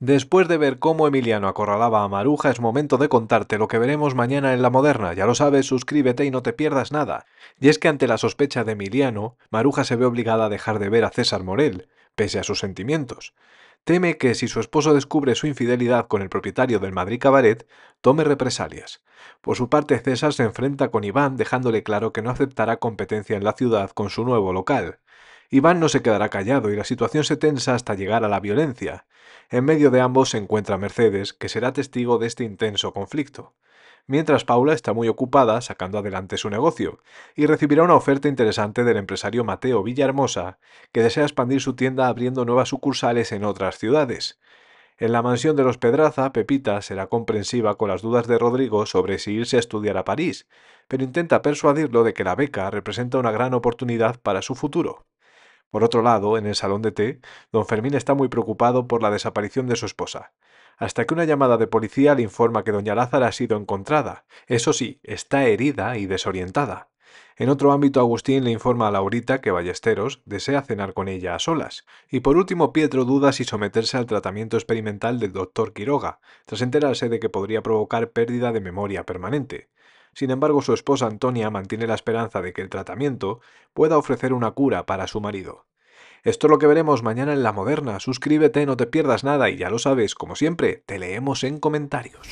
Después de ver cómo Emiliano acorralaba a Maruja, es momento de contarte lo que veremos mañana en La Moderna. Ya lo sabes, suscríbete y no te pierdas nada. Y es que ante la sospecha de Emiliano, Maruja se ve obligada a dejar de ver a César Morel, pese a sus sentimientos. Teme que si su esposo descubre su infidelidad con el propietario del Madrid Cabaret, tome represalias. Por su parte, César se enfrenta con Iván dejándole claro que no aceptará competencia en la ciudad con su nuevo local. Iván no se quedará callado y la situación se tensa hasta llegar a la violencia. En medio de ambos se encuentra Mercedes, que será testigo de este intenso conflicto. Mientras Paula está muy ocupada sacando adelante su negocio y recibirá una oferta interesante del empresario Mateo Villahermosa, que desea expandir su tienda abriendo nuevas sucursales en otras ciudades. En la mansión de los Pedraza, Pepita será comprensiva con las dudas de Rodrigo sobre si irse a estudiar a París, pero intenta persuadirlo de que la beca representa una gran oportunidad para su futuro. Por otro lado, en el salón de té, don Fermín está muy preocupado por la desaparición de su esposa, hasta que una llamada de policía le informa que doña Lázara ha sido encontrada. Eso sí, está herida y desorientada. En otro ámbito, Agustín le informa a Laurita que Ballesteros desea cenar con ella a solas. Y por último, Pietro duda si someterse al tratamiento experimental del doctor Quiroga, tras enterarse de que podría provocar pérdida de memoria permanente. Sin embargo, su esposa Antonia mantiene la esperanza de que el tratamiento pueda ofrecer una cura para su marido. Esto es lo que veremos mañana en La Moderna. Suscríbete, no te pierdas nada y ya lo sabes, como siempre, te leemos en comentarios.